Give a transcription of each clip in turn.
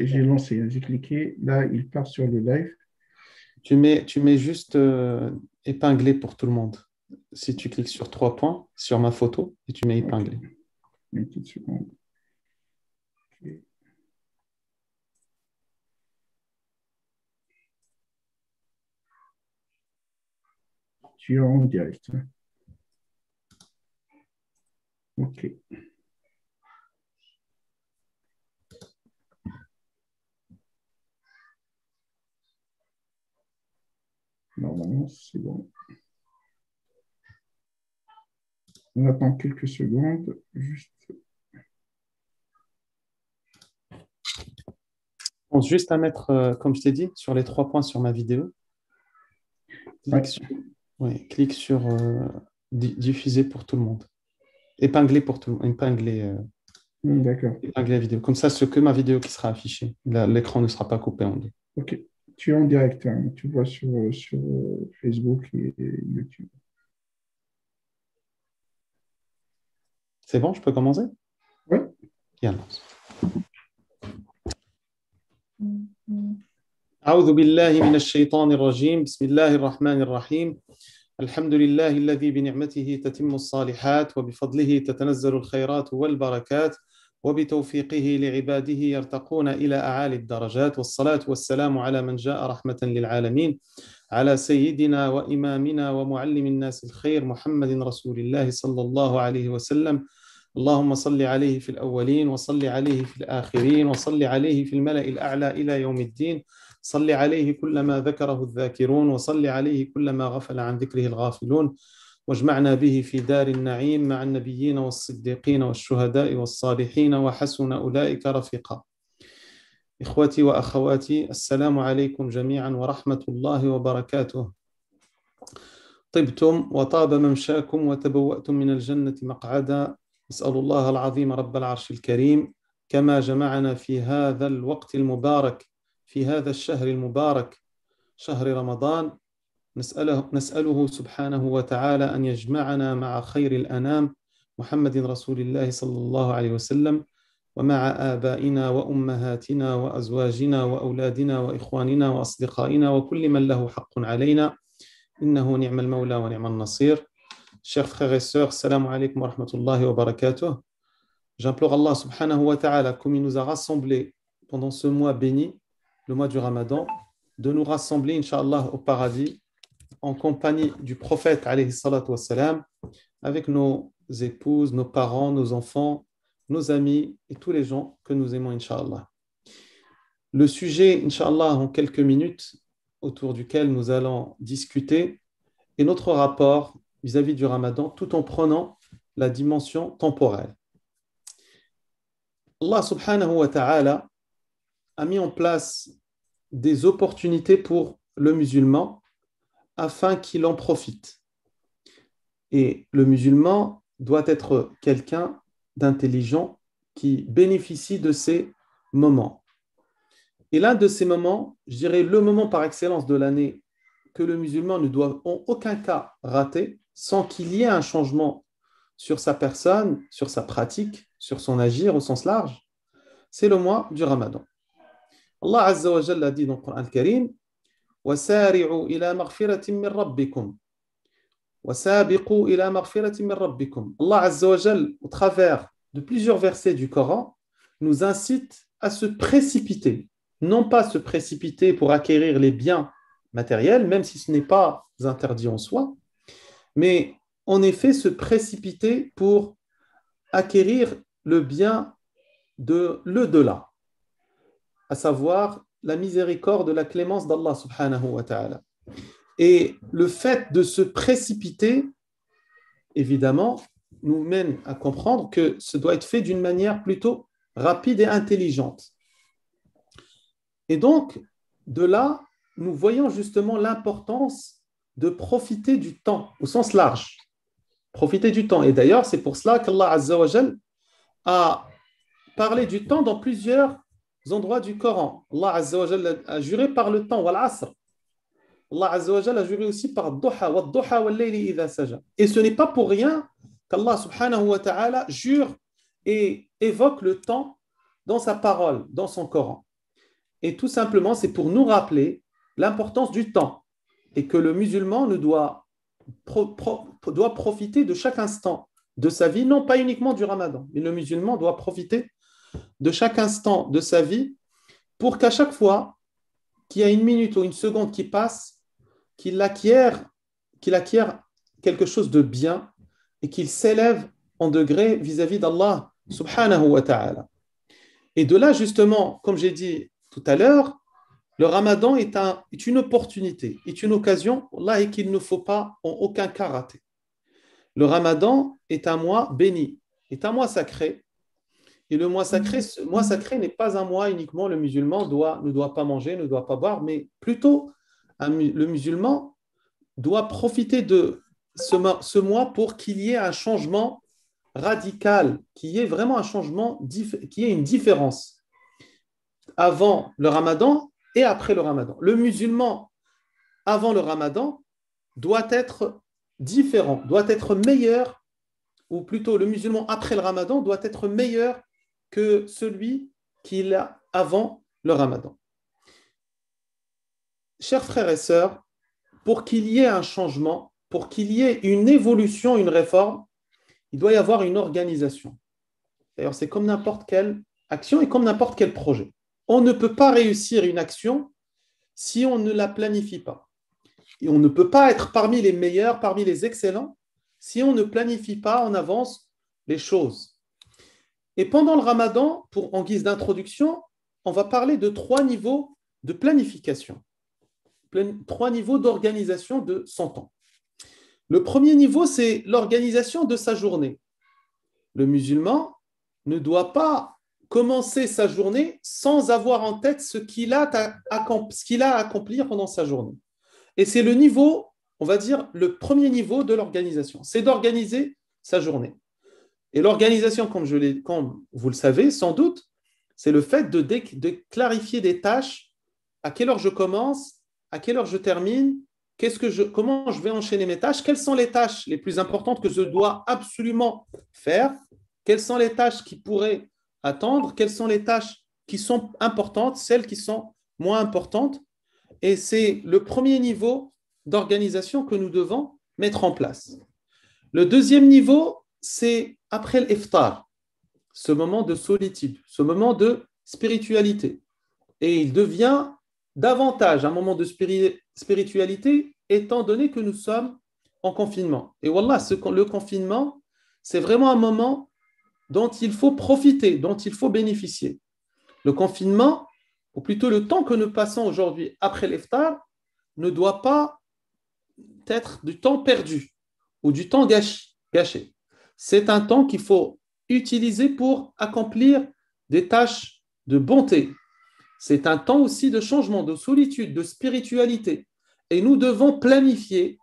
J'ai lancé, j'ai cliqué. Là, il part sur le live. Tu mets, tu mets juste euh, épinglé pour tout le monde. Si tu cliques sur trois points, sur ma photo, et tu mets épinglé. Une petite seconde. Tu es en direct. OK. Normalement, c'est bon. On attend quelques secondes, juste. juste à mettre, euh, comme je t'ai dit, sur les trois points sur ma vidéo. Clique sur, clique sur euh, diffuser pour tout le monde. Épingler pour tout le monde. Épingler, euh, hmm, épingler la vidéo. Comme ça, ce que ma vidéo qui sera affichée. L'écran ne sera pas coupé en deux. OK tu es en direct, hein, tu vois sur, sur Facebook et YouTube. C'est bon, je peux commencer Oui. Bien. أعوذ بالله من الشيطان الرجيم بسم الله الرحمن الرحيم الحمد لله الذي بنعمته تتم الصالحات وبفضله تتنزل الخيرات والبركات وبتوفيقه لعباده يرتقون إلى أعالي الدرجات والصلاة والسلام على من جاء رحمة للعالمين على سيدنا وإمامنا ومعلم الناس الخير محمد رسول الله صلى الله عليه وسلم اللهم صل عليه في الأولين وصل عليه في الآخرين وصل عليه في الملأ الأعلى إلى يوم الدين صل عليه كل ما ذكره الذاكرون وصل عليه كل ما غفل عن ذكره الغافلون واجمعنا به في دار النعيم مع النبيين والصديقين والشهداء والصالحين وحسن أولئك رفيقا إخوتي وأخواتي السلام عليكم جميعا ورحمة الله وبركاته طبتم وطاب ممشاكم وتبوأتم من الجنة مقعدا نسأل الله العظيم رب العرش الكريم كما جمعنا في هذا الوقت المبارك في هذا الشهر المبارك شهر رمضان نسأله, نسأله سبحانه وتعالى أن يجمعنا مع خير الأنام محمد رسول الله صلى الله عليه وسلم ومع آبائنا وأمهاتنا وأزواجنا وأولادنا وإخواننا وأصدقائنا وكل من له حق علينا إنه نعم المولى ونعم النصير شيخ خغيسور السلام عليكم ورحمة الله وبركاته J'implore الله سبحانه وتعالى comme il nous a rassemblés pendant ce mois béni, le mois du Ramadan, de nous rassembler, Inch'Allah, au paradis en compagnie du prophète wassalam, avec nos épouses, nos parents, nos enfants, nos amis et tous les gens que nous aimons, Inch'Allah. Le sujet, Inch'Allah, en quelques minutes, autour duquel nous allons discuter, est notre rapport vis-à-vis -vis du ramadan, tout en prenant la dimension temporelle. Allah subhanahu wa ta'ala a mis en place des opportunités pour le musulman afin qu'il en profite. Et le musulman doit être quelqu'un d'intelligent qui bénéficie de ces moments. Et l'un de ces moments, je dirais le moment par excellence de l'année que le musulman ne doit en aucun cas rater sans qu'il y ait un changement sur sa personne, sur sa pratique, sur son agir au sens large, c'est le mois du Ramadan. Allah Azza wa dit dans le Coran karim وسارعوا إلى Allah au travers de plusieurs versets du Coran, nous incite à se précipiter, non pas se précipiter pour acquérir les biens matériels, même si ce n'est pas interdit en soi, mais en effet se précipiter pour acquérir le bien de l'au-delà, à savoir la miséricorde, la clémence d'Allah subhanahu wa ta'ala. Et le fait de se précipiter, évidemment, nous mène à comprendre que ce doit être fait d'une manière plutôt rapide et intelligente. Et donc, de là, nous voyons justement l'importance de profiter du temps au sens large. Profiter du temps. Et d'ailleurs, c'est pour cela qu'Allah a parlé du temps dans plusieurs endroits du Coran. Allah a juré par le temps, wal asr. Allah a juré aussi par Et ce n'est pas pour rien qu'Allah subhanahu wa ta'ala jure et évoque le temps dans sa parole, dans son Coran. Et tout simplement, c'est pour nous rappeler l'importance du temps et que le musulman ne doit profiter de chaque instant de sa vie, non pas uniquement du ramadan, mais le musulman doit profiter de chaque instant de sa vie pour qu'à chaque fois qu'il y a une minute ou une seconde qui passe, qu'il acquiert, qu'il acquiert quelque chose de bien et qu'il s'élève en degré vis-à-vis d'Allah subhanahu wa ta'ala. Et de là, justement, comme j'ai dit tout à l'heure, le ramadan est, une opportunité, est une occasion, là, et qu'il ne faut pas en aucun cas rater. Le ramadan est un mois béni, est un mois sacré, et le mois sacré, mhm. ce mois sacré n'est pas un mois uniquement le musulman doit, ne doit pas manger, ne doit pas boire, mais plutôt le musulman doit profiter de ce, mois pour qu'il y ait un changement radical, qu'il y ait vraiment un changement, qui y une différence avant le ramadan et après le ramadan. Le musulman, avant le ramadan, doit être différent, doit être meilleur, ou plutôt le musulman après le ramadan doit être meilleur que celui qu'il a avant le ramadan. Chers frères et sœurs, pour qu'il y ait un changement, pour qu'il y ait une évolution, une réforme, il doit y avoir une organisation. D'ailleurs, c'est comme n'importe quelle action et comme n'importe quel projet. On ne peut pas réussir une action si on ne la planifie pas. Et on ne peut pas être parmi les meilleurs, parmi les excellents, si on ne planifie pas en avance les choses. Et pendant le ramadan, pour, en guise d'introduction, on va parler de trois niveaux de planification, trois niveaux d'organisation de son temps. Le premier niveau, c'est l'organisation de sa journée. Le musulman ne doit pas commencer sa journée sans avoir en tête ce qu'il a à accomplir pendant sa journée. Et c'est le niveau, on va dire, le premier niveau de l'organisation, c'est d'organiser sa journée. Et l'organisation, comme, vous le savez, sans doute, c'est le fait de, clarifier des tâches, à quelle heure je commence, à quelle heure je termine, comment je vais enchaîner mes tâches, quelles sont les tâches les plus importantes que je dois absolument faire, quelles sont les tâches qui pourraient attendre, quelles sont les tâches qui sont importantes, celles qui sont moins importantes. Et c'est le premier niveau d'organisation que nous devons mettre en place. Le deuxième niveau, c'est après l'iftar, ce moment de solitude, ce moment de spiritualité. Et il devient davantage un moment de spiritualité étant donné que nous sommes en confinement. Et voilà, le confinement, c'est vraiment un moment dont il faut profiter, dont il faut bénéficier. Le confinement, ou plutôt le temps que nous passons aujourd'hui après l'Eftar, ne doit pas être du temps perdu ou du temps gâché c'est un temps qu'il faut utiliser pour accomplir des tâches de bonté. C'est un temps aussi de changement, de solitude, de spiritualité. Et nous devons planifier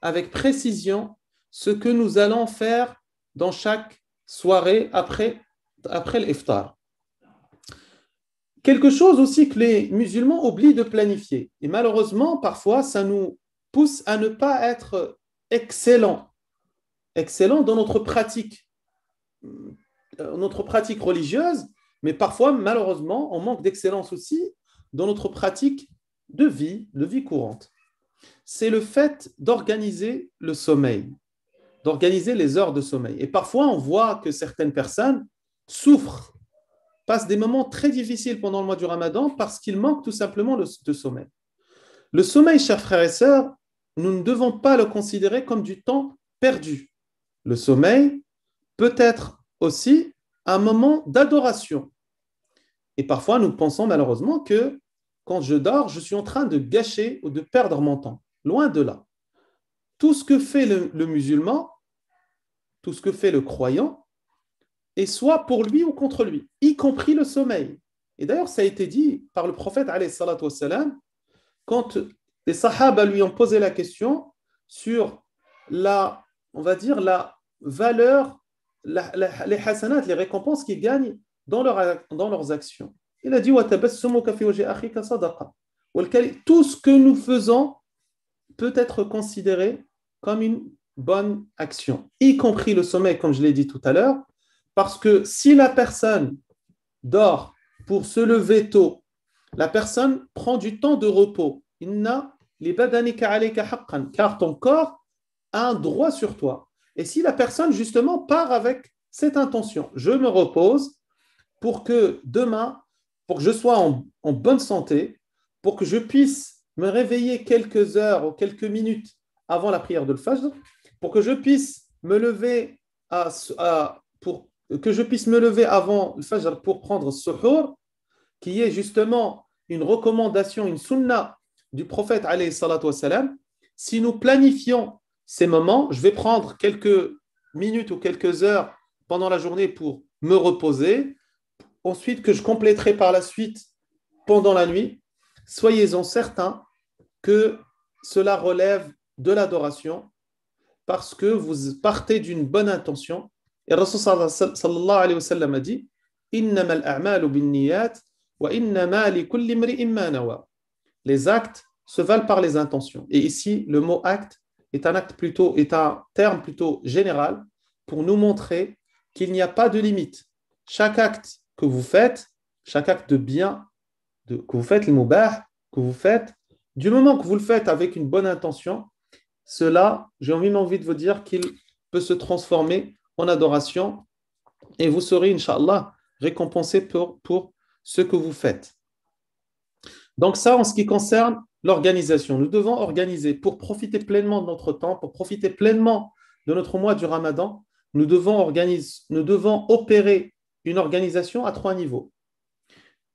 avec précision ce que nous allons faire dans chaque soirée après, après l'iftar. Quelque chose aussi que les musulmans oublient de planifier. Et malheureusement, parfois, ça nous pousse à ne pas être excellents excellent dans notre pratique, euh, notre pratique religieuse, mais parfois, malheureusement, on manque d'excellence aussi dans notre pratique de vie, de vie courante. C'est le fait d'organiser le sommeil, d'organiser les heures de sommeil. Et parfois, on voit que certaines personnes souffrent, passent des moments très difficiles pendant le mois du ramadan parce qu'ils manquent tout simplement de, de sommeil. Le sommeil, chers frères et sœurs, nous ne devons pas le considérer comme du temps perdu le sommeil peut être aussi un moment d'adoration. Et parfois, nous pensons malheureusement que quand je dors, je suis en train de gâcher ou de perdre mon temps. Loin de là. Tout ce que fait le, musulman, tout ce que fait le croyant, est soit pour lui ou contre lui, y compris le sommeil. Et d'ailleurs, ça a été dit par le prophète, wassalam, quand les sahaba lui ont posé la question sur la on va dire, la valeur, les hasanat, les récompenses qu'ils gagnent dans, leur, dans leurs actions. Il a dit Tout ce que nous faisons peut être considéré comme une bonne action, y compris le sommeil, comme je l'ai dit tout à l'heure, parce que si la personne dort pour se lever tôt, la personne prend du temps de repos. car ton corps a un droit sur toi. Et si la personne, justement, part avec cette intention, je me repose pour que demain, pour que je sois en, en bonne santé, pour que je puisse me réveiller quelques heures ou quelques minutes avant la prière de le pour que je puisse me lever à, pour que je puisse me lever avant le Fajr pour prendre suhour, qui est justement une recommandation, une sunna du prophète alayhi salatu wasalam, si nous planifions ces moments, je vais prendre quelques minutes ou quelques heures pendant la journée pour me reposer, ensuite que je compléterai par la suite pendant la nuit. Soyez-en certains que cela relève de l'adoration parce que vous partez d'une bonne intention. Et Rasul sallallahu alayhi wa sallam a dit Les actes se valent par les intentions. Et ici, le mot acte est un acte plutôt, est un terme plutôt général pour nous montrer qu'il n'y a pas de limite. Chaque acte que vous faites, chaque acte de bien que vous faites, le moubah, que vous faites, du moment que vous le faites avec une bonne intention, cela, j'ai envie de vous dire qu'il peut se transformer en adoration et vous serez, inshallah récompensé pour ce que vous faites. Donc ça, en ce qui concerne L'organisation. Nous devons organiser pour profiter pleinement de notre temps, pour profiter pleinement de notre mois du ramadan. Nous devons, organiser, nous devons opérer une organisation à trois niveaux.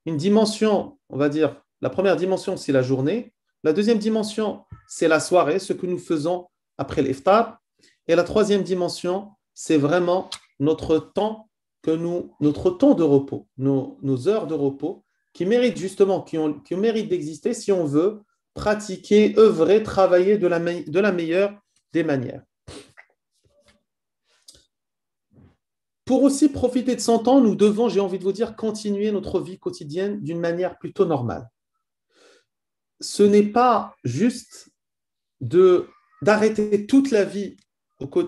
Une dimension, on va dire, la première dimension, c'est la journée. La deuxième dimension, c'est la soirée, ce que nous faisons après l'iftar. Et la troisième dimension, c'est vraiment notre temps que nous, notre temps de repos, nos, heures de repos, qui méritent justement, qui, ont, qui méritent d'exister si on veut pratiquer, œuvrer, travailler de la, meilleure des manières. Pour aussi profiter de son temps, nous devons, j'ai envie de vous dire, continuer notre vie quotidienne d'une manière plutôt normale. Ce n'est pas juste d'arrêter toute la vie,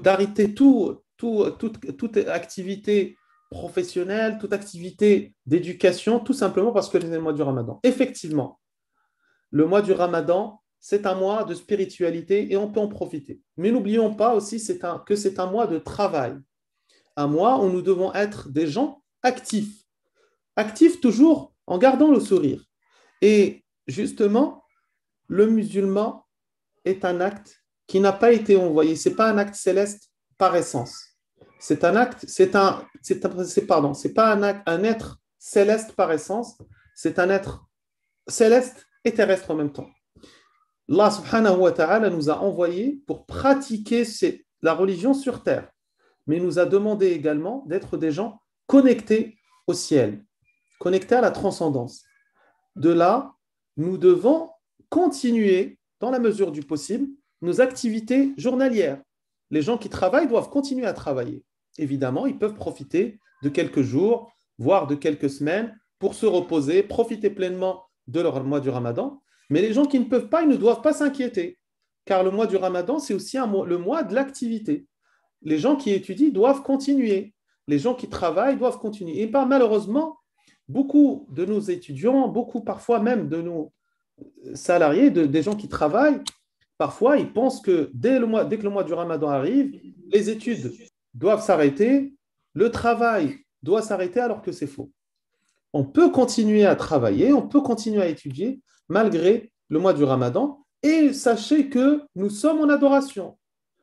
d'arrêter tout, toute, toute activité professionnelle, toute activité d'éducation, tout simplement parce que c'est le mois du ramadan. Effectivement, le mois du Ramadan, c'est un mois de spiritualité et on peut en profiter. Mais n'oublions pas aussi que c'est un mois de travail, un mois où nous devons être des gens actifs, actifs toujours en gardant le sourire. Et justement, le musulman est un acte qui n'a pas été envoyé. C'est pas un acte céleste par essence. C'est un acte, c'est un, c'est pardon, c'est pas un acte, un être céleste par essence. C'est un être céleste et terrestre en même temps. Allah subhanahu wa ta'ala nous a envoyés pour pratiquer la religion sur terre, mais nous a demandé également d'être des gens connectés au ciel, connectés à la transcendance. De là, nous devons continuer, dans la mesure du possible, nos activités journalières. Les gens qui travaillent doivent continuer à travailler. Évidemment, ils peuvent profiter de quelques jours, voire de quelques semaines, pour se reposer, profiter pleinement de leur mois du Ramadan. Mais les gens qui ne peuvent pas, ils ne doivent pas s'inquiéter, car le mois du Ramadan, c'est aussi le mois de l'activité. Les gens qui étudient doivent continuer. Les gens qui travaillent doivent continuer. Et pas malheureusement, beaucoup de nos étudiants, beaucoup parfois même de nos salariés, des gens qui travaillent, parfois ils pensent que dès, le mois, dès que le mois du Ramadan arrive, les études doivent s'arrêter, le travail doit s'arrêter alors que c'est faux on peut continuer à travailler, on peut continuer à étudier malgré le mois du Ramadan. Et sachez que nous sommes en adoration.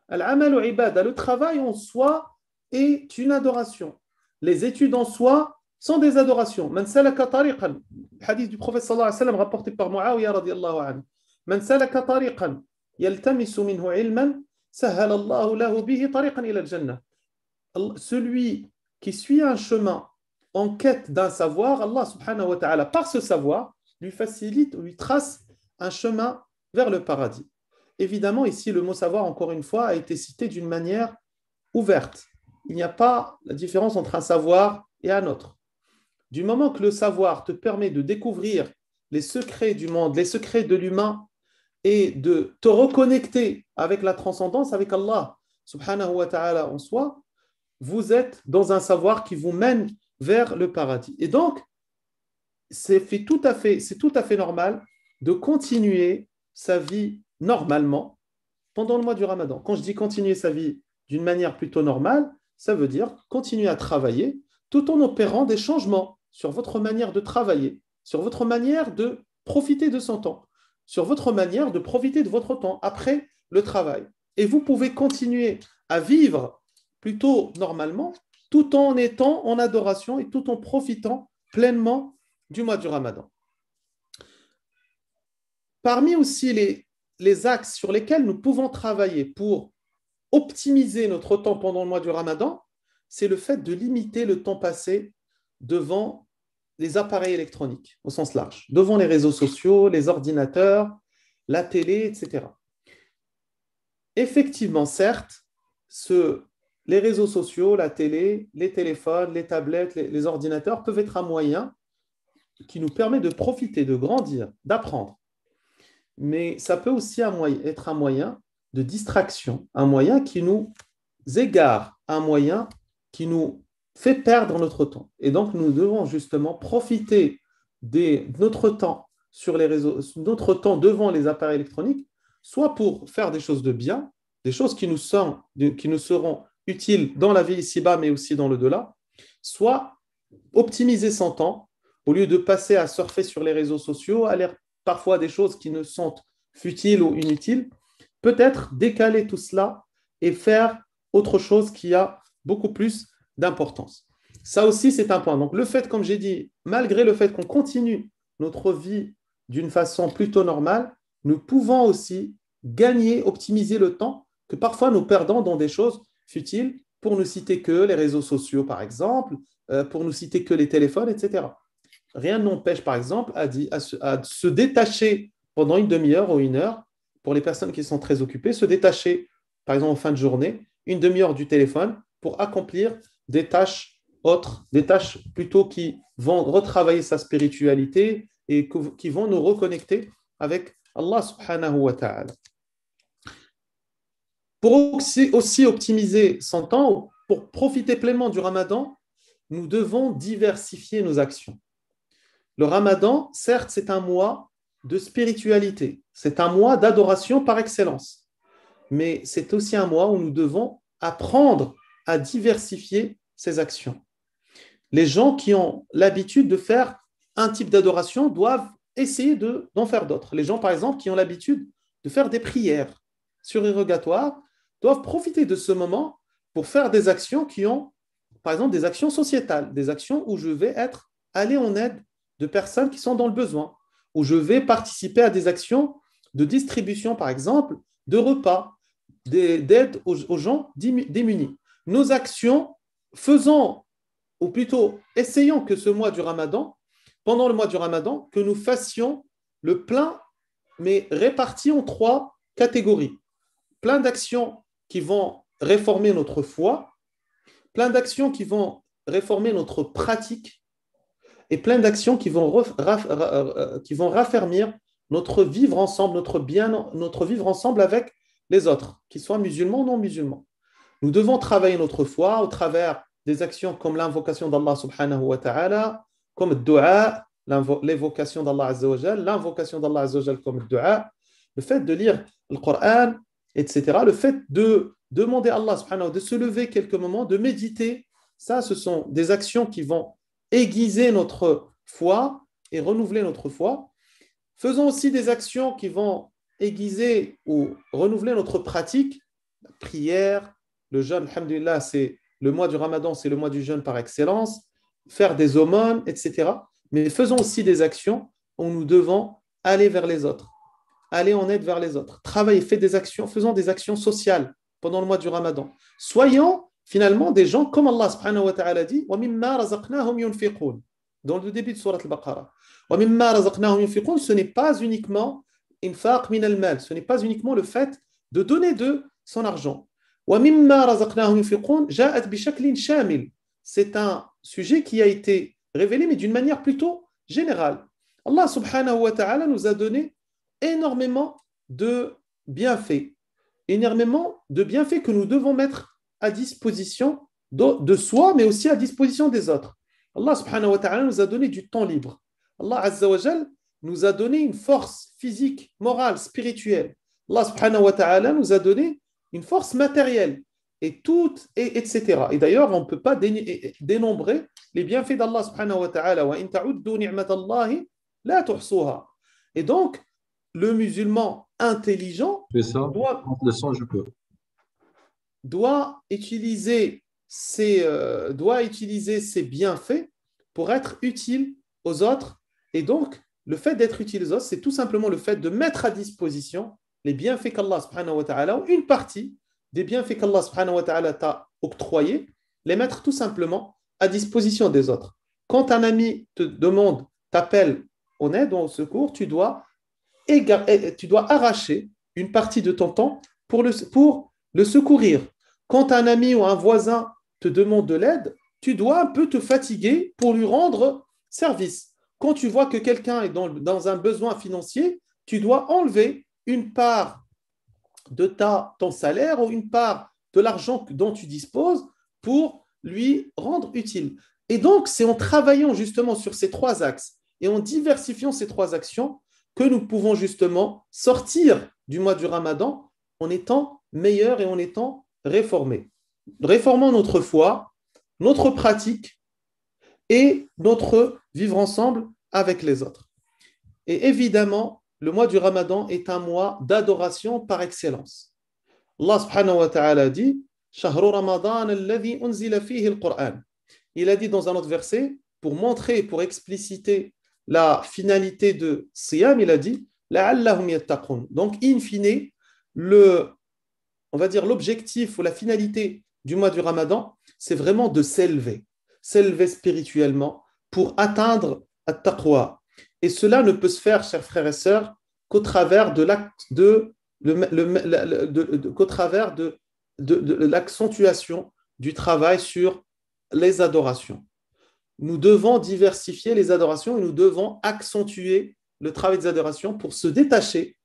al le travail en soi est une adoration. Les études en soi sont des adorations. Man salaka tariqan, hadith du prophète sallallahu alayhi wa sallam rapporté par Muawiyah radiallahu anhu. Man salaka tariqan yaltamisu minhu ilman, sahala Allahu lahu bihi tariqan ila al-jannah. Celui qui suit un chemin en quête d'un savoir, Allah subhanahu wa ta'ala, par ce savoir, lui facilite lui trace un chemin vers le paradis. Évidemment, ici, le mot savoir, encore une fois, a été cité d'une manière ouverte. Il n'y a pas la différence entre un savoir et un autre. Du moment que le savoir te permet de découvrir les secrets du monde, les secrets de l'humain, et de te reconnecter avec la transcendance, avec Allah, subhanahu wa ta'ala en soi, vous êtes dans un savoir qui vous mène vers le paradis. Et donc, c'est tout, à fait, tout à fait normal de continuer sa vie normalement pendant le mois du ramadan. Quand je dis continuer sa vie d'une manière plutôt normale, ça veut dire continuer à travailler tout en opérant des changements sur votre manière de travailler, sur votre manière de profiter de son temps, sur votre manière de profiter de votre temps après le travail. Et vous pouvez continuer à vivre plutôt normalement tout en étant en adoration et tout en profitant pleinement du mois du ramadan. Parmi aussi les, les axes sur lesquels nous pouvons travailler pour optimiser notre temps pendant le mois du ramadan, c'est le fait de limiter le temps passé devant les appareils électroniques au sens large, devant les réseaux sociaux, les ordinateurs, la télé, etc. Effectivement, certes, ce les réseaux sociaux, la télé, les téléphones, les tablettes, les, ordinateurs peuvent être un moyen qui nous permet de profiter, de grandir, d'apprendre. Mais ça peut aussi être un moyen de distraction, un moyen qui nous égare, un moyen qui nous fait perdre notre temps. Et donc, nous devons justement profiter de notre temps sur les réseaux, notre temps devant les appareils électroniques, soit pour faire des choses de bien, des choses qui nous, sont, qui nous seront utile dans la vie ici-bas, mais aussi dans le delà, soit optimiser son temps au lieu de passer à surfer sur les réseaux sociaux, à l'air parfois des choses qui ne sont futiles ou inutiles, peut-être décaler tout cela et faire autre chose qui a beaucoup plus d'importance. Ça aussi, c'est un point. Donc le fait, comme j'ai dit, malgré le fait qu'on continue notre vie d'une façon plutôt normale, nous pouvons aussi gagner, optimiser le temps que parfois nous perdons dans des choses futile pour ne citer que les réseaux sociaux, par exemple, euh, pour ne citer que les téléphones, etc. Rien n'empêche, par exemple, à, se, détacher pendant une demi-heure ou une heure, pour les personnes qui sont très occupées, se détacher, par exemple, en fin de journée, une demi-heure du téléphone pour accomplir des tâches autres, des tâches plutôt qui vont retravailler sa spiritualité et qui vont nous reconnecter avec Allah subhanahu wa ta'ala. Pour aussi, optimiser son temps, pour profiter pleinement du ramadan, nous devons diversifier nos actions. Le ramadan, certes, c'est un mois de spiritualité, c'est un mois d'adoration par excellence, mais c'est aussi un mois où nous devons apprendre à diversifier ses actions. Les gens qui ont l'habitude de faire un type d'adoration doivent essayer d'en faire d'autres. Les gens, par exemple, qui ont l'habitude de faire des prières surérogatoires, doivent profiter de ce moment pour faire des actions qui ont, par exemple, des actions sociétales, des actions où je vais être allé en aide de personnes qui sont dans le besoin, où je vais participer à des actions de distribution, par exemple, de repas, d'aide aux, aux gens démunis. Nos actions, faisant, ou plutôt essayons que ce mois du ramadan, pendant le mois du ramadan, que nous fassions le plein, mais réparti en trois catégories. Plein d'actions qui vont réformer notre foi, plein d'actions qui vont réformer notre pratique et plein d'actions qui, vont euh, euh, qui vont raffermir notre vivre ensemble, notre, bien, notre vivre ensemble avec les autres, qu'ils soient musulmans ou non musulmans. Nous devons travailler notre foi au travers des actions comme l'invocation d'Allah subhanahu wa ta'ala, comme le dua, l'évocation d'Allah azza l'invocation d'Allah azza comme le dua, le fait de lire le Coran, etc. Le fait de demander à Allah de se lever quelques moments, de méditer, ça, ce sont des actions qui vont aiguiser notre foi et renouveler notre foi. Faisons aussi des actions qui vont aiguiser ou renouveler notre pratique, la prière, le jeûne, alhamdulillah, c'est le mois du ramadan, c'est le mois du jeûne par excellence, faire des aumônes, etc. Mais faisons aussi des actions où nous devons aller vers les autres allez en aide vers les autres. Travaillez, faites des actions, faisant des actions sociales pendant le mois du Ramadan. Soyons finalement des gens comme Allah subhanahu wa ta'ala dit dans le début de Surat al-Baqarah. Ce n'est pas uniquement al-mal, ce n'est pas uniquement le fait de donner de son argent. C'est un sujet qui a été révélé, mais d'une manière plutôt générale. Allah subhanahu wa ta'ala nous a donné énormément de bienfaits, énormément de bienfaits que nous devons mettre à disposition de, soi, mais aussi à disposition des autres. Allah subhanahu wa ta'ala nous a donné du temps libre. Allah azza wa nous a donné une force physique, morale, spirituelle. Allah subhanahu wa ta'ala nous a donné une force matérielle et tout, et, etc. Et d'ailleurs, on ne peut pas dénombrer les bienfaits d'Allah subhanahu wa ta'ala. Et donc, le musulman intelligent doit, utiliser ses, euh, doit utiliser ses bienfaits pour être utile aux autres. Et donc, le fait d'être utile aux autres, c'est tout simplement le fait de mettre à disposition les bienfaits qu'Allah une partie des bienfaits qu'Allah subhanahu wa ta'ala t'a octroyés, les mettre tout simplement à disposition des autres. Quand un ami te demande, t'appelle on aide ou au secours, tu dois eh, eh, tu dois arracher une partie de ton temps pour le, pour le secourir. Quand un ami ou un voisin te demande de l'aide, tu dois un peu te fatiguer pour lui rendre service. Quand tu vois que quelqu'un est dans, un besoin financier, tu dois enlever une part de ta, ton salaire ou une part de l'argent dont tu disposes pour lui rendre utile. Et donc, c'est en travaillant justement sur ces trois axes et en diversifiant ces trois actions que nous pouvons justement sortir du mois du Ramadan en étant meilleurs et en étant réformés. réformant notre foi, notre pratique et notre vivre ensemble avec les autres. Et évidemment, le mois du Ramadan est un mois d'adoration par excellence. Allah subhanahu wa ta'ala dit Il a dit dans un autre verset, pour montrer, pour expliciter la finalité de Siyam, il a dit La'allahum Donc, in fine, le, on va dire l'objectif ou la finalité du mois du Ramadan, c'est vraiment de s'élever, s'élever spirituellement pour atteindre at Et cela ne peut se faire, chers frères et sœurs, qu'au travers de l'acte qu'au travers de l'accentuation du travail sur les adorations nous devons diversifier les adorations et nous devons accentuer le travail des adorations pour se détacher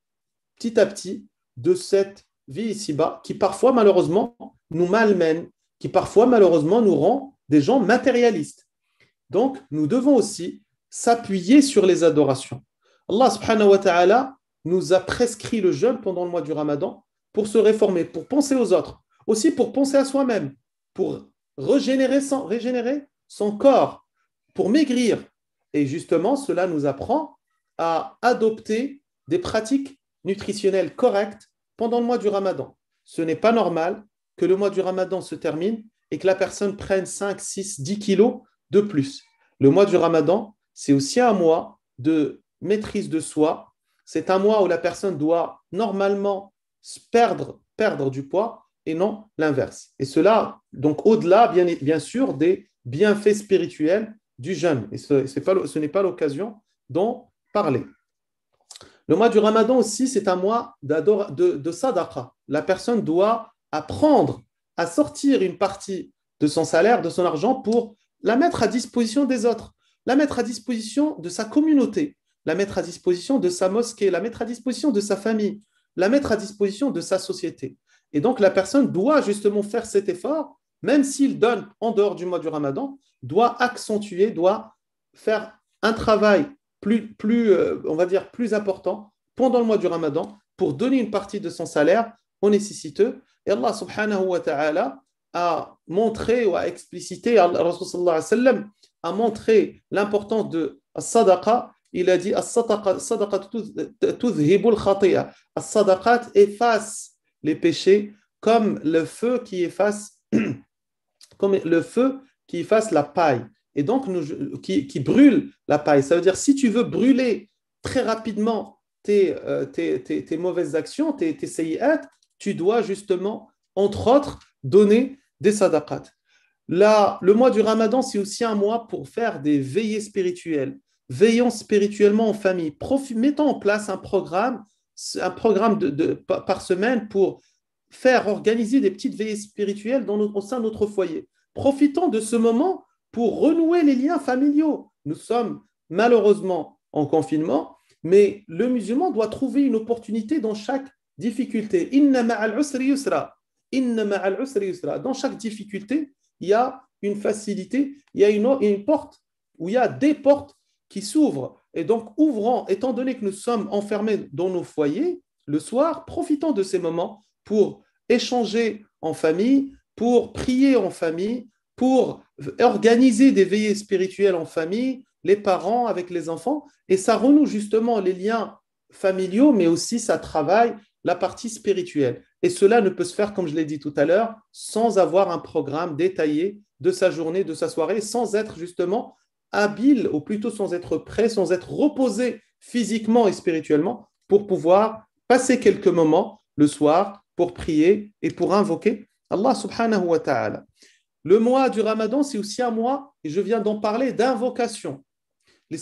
petit à petit de cette vie ici-bas qui parfois malheureusement nous malmène, qui parfois malheureusement nous rend des gens matérialistes. Donc nous devons aussi s'appuyer sur les adorations. Allah subhanahu wa ta'ala nous a prescrit le jeûne pendant le mois du ramadan pour se réformer, pour penser aux autres, aussi pour penser à soi-même, pour régénérer, régénérer son corps pour maigrir. Et justement, cela nous apprend à adopter des pratiques nutritionnelles correctes pendant le mois du ramadan. Ce n'est pas normal que le mois du ramadan se termine et que la personne prenne 5, 6, 10 kilos de plus. Le mois du ramadan, c'est aussi un mois de maîtrise de soi. C'est un mois où la personne doit normalement perdre, perdre du poids et non l'inverse. Et cela, donc au-delà, bien, bien sûr, des bienfaits spirituel du jeûne. Et ce, n'est pas l'occasion d'en parler. Le mois du ramadan aussi, c'est un mois de, de sadaqa. La personne doit apprendre à sortir une partie de son salaire, de son argent, pour la mettre à disposition des autres, la mettre à disposition de sa communauté, la mettre à disposition de sa mosquée, la mettre à disposition de sa famille, la mettre à disposition de sa société. Et donc la personne doit justement faire cet effort même s'il donne en dehors du mois du ramadan, doit accentuer, doit faire un travail plus, plus euh, on va dire, plus important pendant le mois du ramadan pour donner une partie de son salaire aux nécessiteux. Et Allah subhanahu wa ta'ala a montré ou a explicité, Allah a montré l'importance de sadaqa. Il a dit As-sadaqa efface les péchés comme le feu qui efface comme le feu qui fasse la paille et donc qui, brûle la paille. Ça veut dire si tu veux brûler très rapidement tes, euh, mauvaises actions, tes, tes tu dois justement, entre autres, donner des sadaqat. Là, le mois du ramadan, c'est aussi un mois pour faire des veillées spirituelles. Veillons spirituellement en famille. mettons en place un programme, un programme par semaine pour faire organiser des petites veillées spirituelles dans au sein de notre foyer. Profitons de ce moment pour renouer les liens familiaux. Nous sommes malheureusement en confinement, mais le musulman doit trouver une opportunité dans chaque difficulté. Dans chaque difficulté, il y a une facilité, il y a une, porte, ou il y a des portes qui s'ouvrent. Et donc, ouvrant, étant donné que nous sommes enfermés dans nos foyers, le soir, profitons de ces moments pour échanger en famille, pour prier en famille, pour organiser des veillées spirituelles en famille, les parents avec les enfants. Et ça renoue justement les liens familiaux, mais aussi ça travaille la partie spirituelle. Et cela ne peut se faire, comme je l'ai dit tout à l'heure, sans avoir un programme détaillé de sa journée, de sa soirée, sans être justement habile, ou plutôt sans être prêt, sans être reposé physiquement et spirituellement pour pouvoir passer quelques moments le soir pour prier et pour invoquer Allah subhanahu wa ta'ala. Le mois du ramadan, c'est aussi un mois, et je viens d'en parler, d'invocation. Les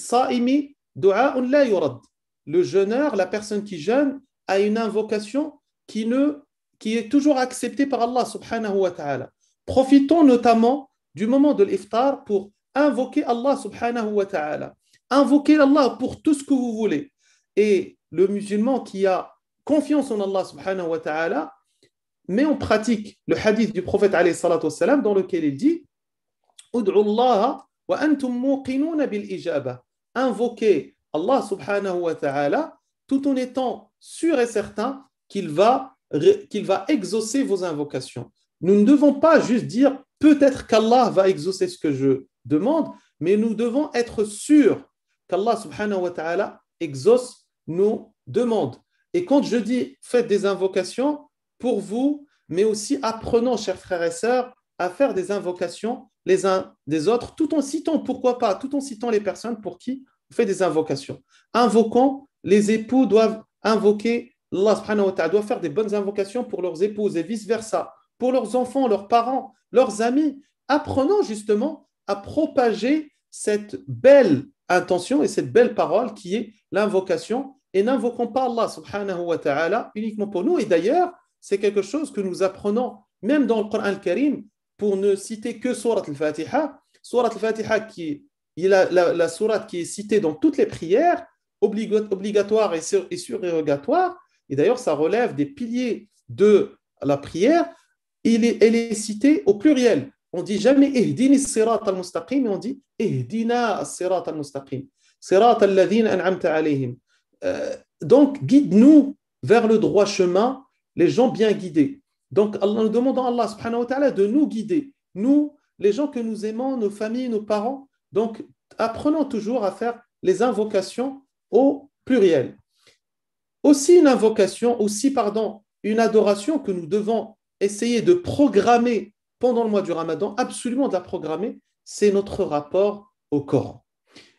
Le jeûneur, la personne qui jeûne, a une invocation qui, ne, qui est toujours acceptée par Allah subhanahu wa ta'ala. Profitons notamment du moment de l'iftar pour invoquer Allah subhanahu wa ta'ala. Invoquer Allah pour tout ce que vous voulez. Et le musulman qui a confiance en Allah subhanahu wa ta'ala, mais on pratique le hadith du prophète alayhi salatu wassalam, dans lequel il dit Allah Invoquez Allah subhanahu wa ta'ala tout en étant sûr et certain qu'il va, qu'il va exaucer vos invocations. Nous ne devons pas juste dire peut-être qu'Allah va exaucer ce que je demande, mais nous devons être sûrs qu'Allah subhanahu wa ta'ala exauce nos demandes. Et quand je dis faites des invocations pour vous, mais aussi apprenons, chers frères et sœurs, à faire des invocations les uns des autres, tout en citant, pourquoi pas, tout en citant les personnes pour qui vous fait des invocations. Invoquons, les époux doivent invoquer Allah doivent faire des bonnes invocations pour leurs épouses et vice-versa, pour leurs enfants, leurs parents, leurs amis. Apprenons justement à propager cette belle intention et cette belle parole qui est l'invocation et n'invoquons pas Allah subhanahu wa ta'ala uniquement pour nous. Et d'ailleurs, c'est quelque chose que nous apprenons même dans le Coran al-Karim pour ne citer que Surat al-Fatiha. Surat al-Fatiha qui la, la, surat qui est citée dans toutes les prières, obligatoire et, sur, et surérogatoire. Et d'ailleurs, ça relève des piliers de la prière. elle est citée au pluriel. On dit jamais ihdini sirat al-mustaqim, on dit ihdina sirat al-mustaqim. Sirat al-ladhina an'amta alayhim. Euh, donc, guide-nous vers le droit chemin, les gens bien guidés. Donc, nous demandons à Allah subhanahu wa ta'ala de nous guider, nous, les gens que nous aimons, nos familles, nos parents. Donc, apprenons toujours à faire les invocations au pluriel. Aussi une invocation, aussi, pardon, une adoration que nous devons essayer de programmer pendant le mois du ramadan, absolument de la programmer, c'est notre rapport au Coran.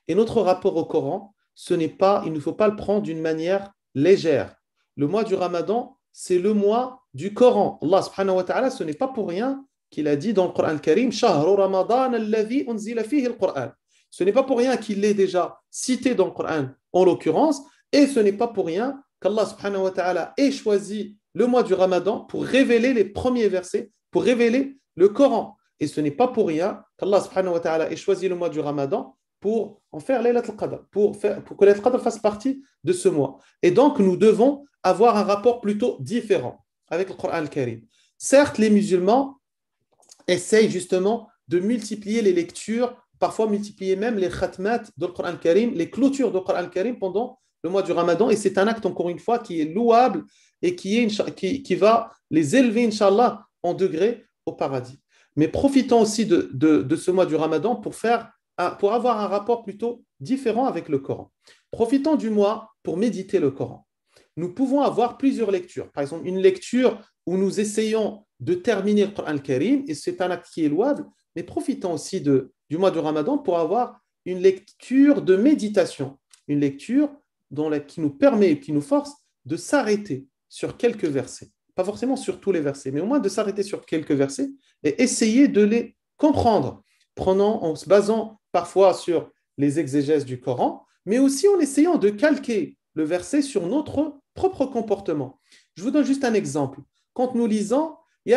Et notre rapport au Coran, ce n'est pas, il ne faut pas le prendre d'une manière légère. Le mois du Ramadan, c'est le mois du Coran. Allah ce n'est pas pour rien qu'il a dit dans le Coran Karim, Ramadan unzila fihi quran Ce n'est pas pour rien qu'il l'ait déjà cité dans le Coran, en l'occurrence, et ce n'est pas pour rien qu'Allah subhanahu ait choisi le mois du Ramadan pour révéler les premiers versets, pour révéler le Coran. Et ce n'est pas pour rien qu'Allah ait choisi le mois du Ramadan pour en faire Laylat al-Qadr, pour, pour que Laylat al-Qadr fasse partie de ce mois. Et donc, nous devons avoir un rapport plutôt différent avec le Coran al-Karim. Certes, les musulmans essayent justement de multiplier les lectures, parfois multiplier même les khatmat de Coran al-Karim, les clôtures de le Coran al-Karim pendant le mois du Ramadan. Et c'est un acte, encore une fois, qui est louable et qui, est, qui, qui va les élever, inshallah en degré au paradis. Mais profitons aussi de ce mois du Ramadan pour faire pour avoir un rapport plutôt différent avec le Coran. Profitons du mois pour méditer le Coran. Nous pouvons avoir plusieurs lectures. Par exemple, une lecture où nous essayons de terminer le Coran al-Karim, et c'est un acte qui est louable, mais profitons aussi de, du mois de Ramadan pour avoir une lecture de méditation, une lecture dont la, qui nous permet, qui nous force de s'arrêter sur quelques versets. Pas forcément sur tous les versets, mais au moins de s'arrêter sur quelques versets et essayer de les comprendre, prenant, en se basant parfois sur les exégèses du Coran, mais aussi en essayant de calquer le verset sur notre propre comportement. Je vous donne juste un exemple. Quand nous lisons nous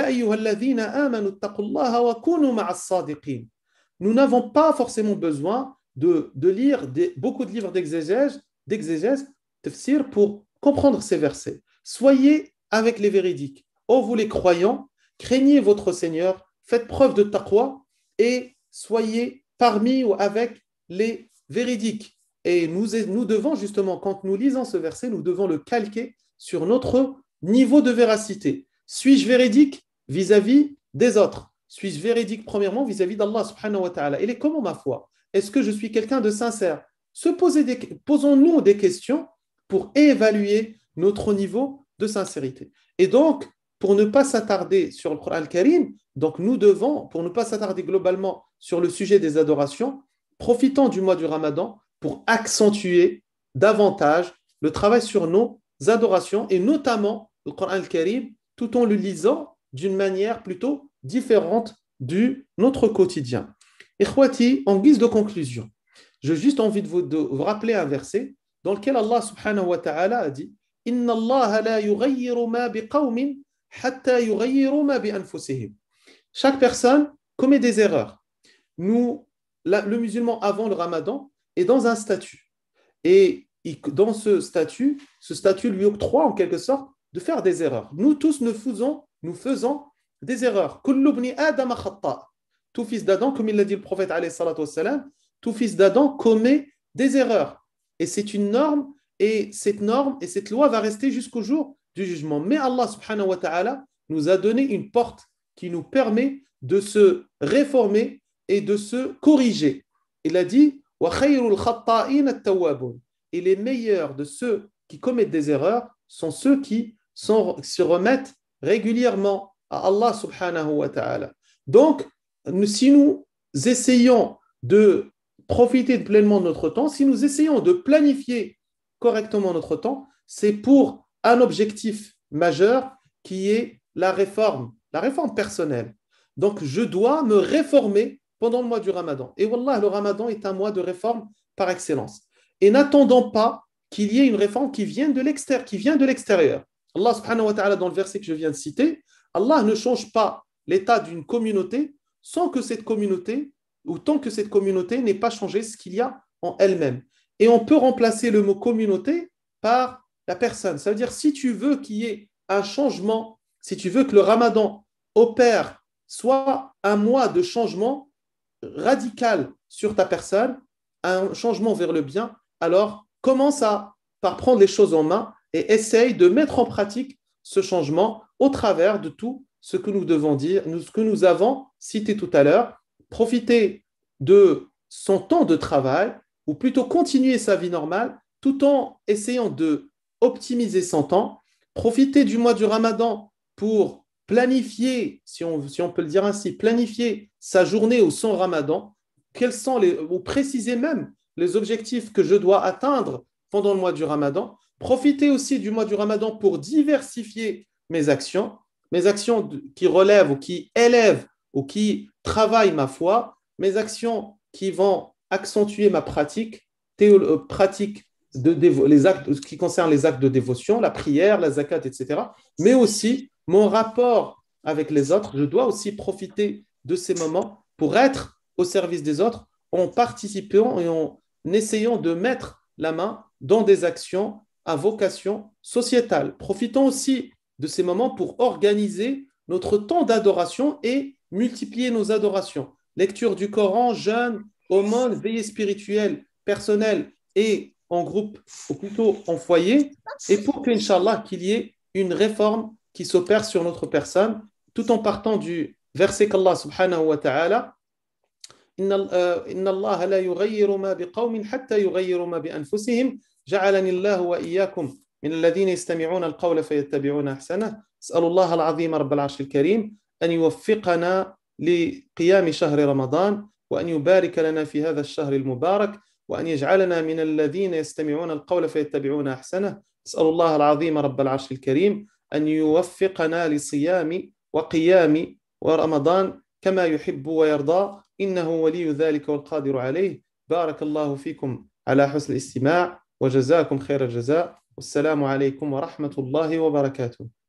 n'avons pas forcément besoin de, lire beaucoup de livres d'exégèse, d'exégèse, tafsir, pour comprendre ces versets. Soyez avec les véridiques. Oh, vous les croyants, craignez votre Seigneur, faites preuve de taqwa et soyez parmi ou avec les véridiques. Et nous, nous devons justement, quand nous lisons ce verset, nous devons le calquer sur notre niveau de véracité. Suis-je véridique vis-à-vis des autres Suis-je véridique premièrement vis-à-vis d'Allah subhanahu wa ta'ala Il est comment ma foi Est-ce que je suis quelqu'un de sincère Se Posons-nous des questions pour évaluer notre niveau de sincérité. Et donc, pour ne pas s'attarder sur le Coran al-Karim, donc nous devons, pour ne pas s'attarder globalement sur le sujet des adorations, profitons du mois du Ramadan pour accentuer davantage le travail sur nos adorations et notamment le Coran al-Karim tout en le lisant d'une manière plutôt différente du notre quotidien. Ikhwati, en guise de conclusion, j'ai juste envie de vous, rappeler un verset dans lequel Allah subhanahu wa ta'ala a dit « Inna Allah la yughayyiru ma biqawmin chaque personne commet des erreurs. Nous, le musulman avant le ramadan est dans un statut. Et dans ce statut, ce statut lui octroie en quelque sorte de faire des erreurs. Nous tous, nous faisons, nous faisons des erreurs. Tout fils d'Adam, comme il l'a dit le prophète, tout fils d'Adam commet des erreurs. Et c'est une norme, et cette norme et cette loi va rester jusqu'au jour du jugement. Mais Allah subhanahu wa ta'ala nous a donné une porte qui nous permet de se réformer et de se corriger. Il a dit Et les meilleurs de ceux qui commettent des erreurs sont ceux qui se remettent régulièrement à Allah subhanahu wa ta'ala. Donc, si nous essayons de profiter pleinement de notre temps, si nous essayons de planifier correctement notre temps, c'est pour un objectif majeur qui est la réforme, la réforme personnelle. Donc, je dois me réformer pendant le mois du ramadan. Et voilà, le ramadan est un mois de réforme par excellence. Et n'attendons pas qu'il y ait une réforme qui vienne de l'extérieur, qui vient de l'extérieur. Allah subhanahu wa ta'ala, dans le verset que je viens de citer, Allah ne change pas l'état d'une communauté sans que cette communauté, ou tant que cette communauté n'ait pas changé ce qu'il y a en elle-même. Et on peut remplacer le mot communauté par personne. Ça veut dire si tu veux qu'il y ait un changement, si tu veux que le ramadan opère soit un mois de changement radical sur ta personne, un changement vers le bien, alors commence à, par prendre les choses en main et essaye de mettre en pratique ce changement au travers de tout ce que nous devons dire, ce que nous avons cité tout à l'heure. Profiter de son temps de travail, ou plutôt continuer sa vie normale, tout en essayant de optimiser son temps, profiter du mois du ramadan pour planifier, si on, peut le dire ainsi, planifier sa journée ou son ramadan, quels sont les, ou préciser même les objectifs que je dois atteindre pendant le mois du ramadan, profiter aussi du mois du ramadan pour diversifier mes actions, mes actions qui relèvent ou qui élèvent ou qui travaillent ma foi, mes actions qui vont accentuer ma pratique, théo euh, pratique de les actes, qui concerne les actes de dévotion, la prière, la zakat, etc. Mais aussi mon rapport avec les autres. Je dois aussi profiter de ces moments pour être au service des autres en participant et en essayant de mettre la main dans des actions à vocation sociétale. Profitons aussi de ces moments pour organiser notre temps d'adoration et multiplier nos adorations. Lecture du Coran, jeûne, aumône, veillée spirituelle, personnelle et en groupe ou plutôt en foyer, et pour que, Inch'Allah, qu'il y ait une réforme qui s'opère sur notre personne, tout en partant du verset qu'Allah subhanahu wa ta'ala إن الله لا يغير ما بقوم حتى يغيروا ما بأنفسهم جعلني الله وإياكم من الذين يستمعون القول فيتبعون أحسنه أسأل الله العظيم رب العرش الكريم أن يوفقنا لقيام شهر رمضان وأن يبارك لنا في هذا الشهر المبارك وأن يجعلنا من الذين يستمعون القول فيتبعون أحسنه أسأل الله العظيم رب العرش الكريم أن يوفقنا لصيام وقيام ورمضان كما يحب ويرضى إنه ولي ذلك والقادر عليه بارك الله فيكم على حسن الاستماع وجزاكم خير الجزاء والسلام عليكم ورحمة الله وبركاته